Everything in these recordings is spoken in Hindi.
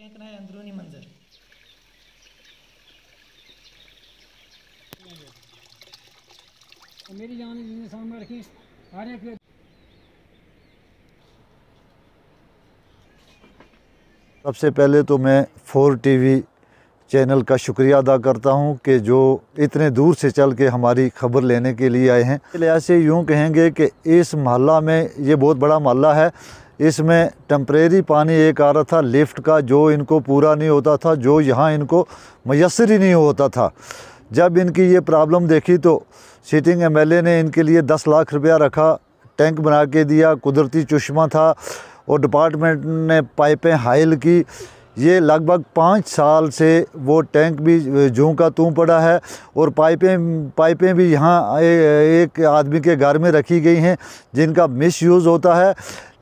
फेंकना है अंदरूनी मंजर तो मेरी जान जिन्हें सामने रखी हर एक सबसे पहले तो मैं फोर टीवी चैनल का शुक्रिया अदा करता हूं कि जो इतने दूर से चल के हमारी खबर लेने के लिए आए हैं लिहाज से यूँ कहेंगे कि इस महल्ला में ये बहुत बड़ा महल्ला है इसमें टम्परेरी पानी एक आ रहा था लिफ्ट का जो इनको पूरा नहीं होता था जो यहाँ इनको मैसर ही नहीं होता था जब इनकी ये प्रॉब्लम देखी तो सिटिंग एमएलए ने इनके लिए दस लाख रुपया रखा टैंक बना के दिया कुदरती चश्मा था और डिपार्टमेंट ने पाइपें हाइल की ये लगभग पाँच साल से वो टैंक भी जूँ का तू पड़ा है और पाइपें पाइपें भी यहाँ एक आदमी के घर में रखी गई हैं जिनका मिस यूज़ होता है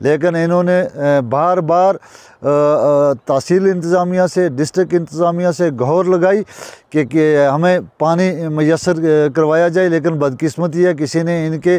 लेकिन इन्होंने बार बार तहसील इंतज़ामिया से डिस्ट्रिक्ट इंतज़ामिया से गौर लगाई कि, कि हमें पानी मैसर करवाया जाए लेकिन बदकिस्मती है किसी ने इनके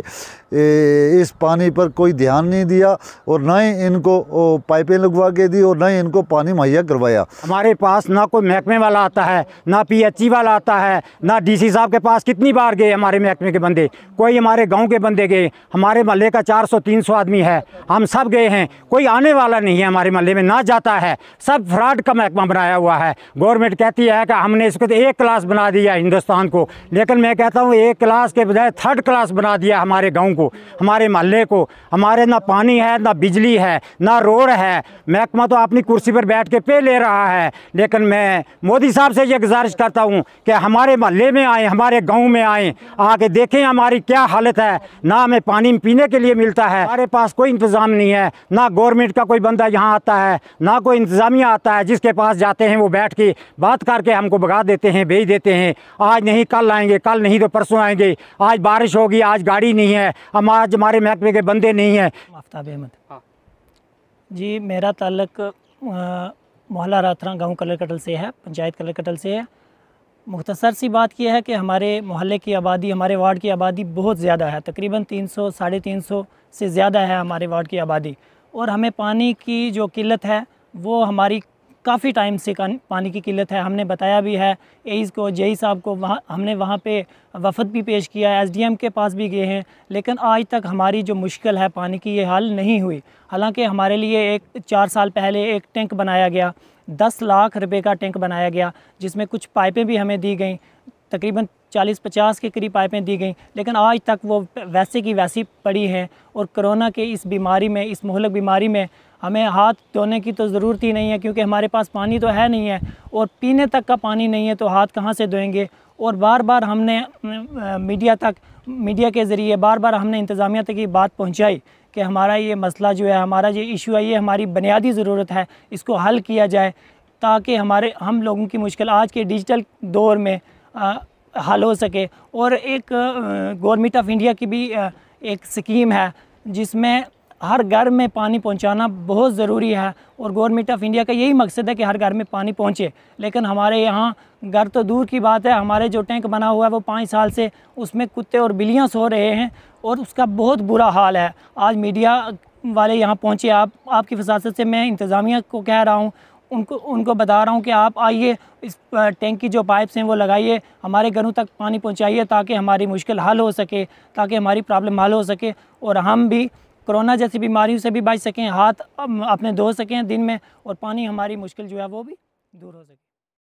इस पानी पर कोई ध्यान नहीं दिया और ना ही इनको पाइपें लगवा के दी और ना ही इनको पानी मुहैया करवाया हमारे पास ना कोई महकमे वाला आता है ना ई वाला आता है ना सी साहब के पास कितनी बार गए हमारे महकमे के बंदे कोई हमारे गाँव के बंदे गए हमारे महल्ले का चार सौ तीन सौ आदमी है हम सब गए हैं कोई आने वाला नहीं है हमारे मोहल्ले में ना जाता है सब फ्रॉड का महकमा बनाया हुआ है गवर्नमेंट कहती है कि हमने इसको तो एक क्लास बना दिया हिंदुस्तान को लेकिन मैं कहता हूँ एक क्लास के बजाय थर्ड क्लास बना दिया हमारे गाँव को हमारे मोहल्ले को हमारे ना पानी है ना बिजली है ना रोड है महकमा तो अपनी कुर्सी पर बैठ के पे ले रहा है लेकिन मैं मोदी साहब से ये गुजारिश करता हूँ कि हमारे मोहल्ले में आए हमारे गाँव में आए आके देखें हमारी क्या हालत है ना हमें पानी पीने के लिए मिलता है हमारे पास कोई इंतज़ाम नहीं है ना गवर्नमेंट का कोई बंदा यहाँ आता है ना कोई इंतज़ामिया आता है जिसके पास जाते हैं वो बैठ के बात करके हमको भगा देते हैं भेज देते हैं आज नहीं कल आएंगे कल नहीं तो परसों आएंगे आज बारिश होगी आज गाड़ी नहीं है हम आज हमारे महकमे के बंदे नहीं हैं आफ्ताब अहमद हाँ। जी मेरा तल्लक मोहल्ला राथरा गाँव कलर कटल से है पंचायत कलर कटल से है मुख्तसर सी बात यह है कि हमारे मोहल्ले की आबादी हमारे वार्ड की आबादी बहुत ज़्यादा है तकरीबन तीन सौ साढ़े तीन सौ से ज़्यादा है हमारे वार्ड की आबादी और हमें पानी की जो किल्लत है वो हमारी काफ़ी टाइम से पानी की किल्लत है हमने बताया भी है एज को जेई साहब को वहाँ हमने वहाँ पे वफद भी पेश किया है एसडीएम के पास भी गए हैं लेकिन आज तक हमारी जो मुश्किल है पानी की ये हाल नहीं हुई हालांकि हमारे लिए एक चार साल पहले एक टैंक बनाया गया दस लाख रुपए का टैंक बनाया गया जिसमें कुछ पाइपें भी हमें दी गई तकरीबन 40-50 के करीब पाइपें दी गई लेकिन आज तक वो वैसे की वैसी पड़ी हैं और कोरोना के इस बीमारी में इस मोहलक बीमारी में हमें हाथ धोने की तो ज़रूरत ही नहीं है क्योंकि हमारे पास पानी तो है नहीं है और पीने तक का पानी नहीं है तो हाथ कहाँ से धोएंगे और बार बार हमने मीडिया तक मीडिया के ज़रिए बार बार हमने इंतज़ामिया तक ये बात पहुँचाई कि हमारा ये मसला जो है हमारा ये इशू है ये हमारी बुनियादी ज़रूरत है इसको हल किया जाए ताकि हमारे हम लोगों की मुश्किल आज के डिजिटल दौर में आ, हल हो सके और एक गवर्नमेंट ऑफ इंडिया की भी आ, एक स्कीम है जिसमें हर घर में पानी पहुंचाना बहुत ज़रूरी है और गवर्नमेंट ऑफ इंडिया का यही मकसद है कि हर घर में पानी पहुंचे लेकिन हमारे यहाँ घर तो दूर की बात है हमारे जो टैंक बना हुआ है वो पाँच साल से उसमें कुत्ते और बिल्लियाँ सो रहे हैं और उसका बहुत बुरा हाल है आज मीडिया वाले यहाँ पहुँचे आप आपकी फसासत से मैं इंतज़ामिया को कह रहा हूँ उनको उनको बता रहा हूँ कि आप आइए इस टैंक की जो पाइप्स हैं वो लगाइए हमारे घरों तक पानी पहुँचाइए ताकि हमारी मुश्किल हल हो सके ताकि हमारी प्रॉब्लम हल हो सके और हम भी कोरोना जैसी बीमारियों से भी बच सकें हाथ अपने धो सकें दिन में और पानी हमारी मुश्किल जो है वो भी दूर हो सके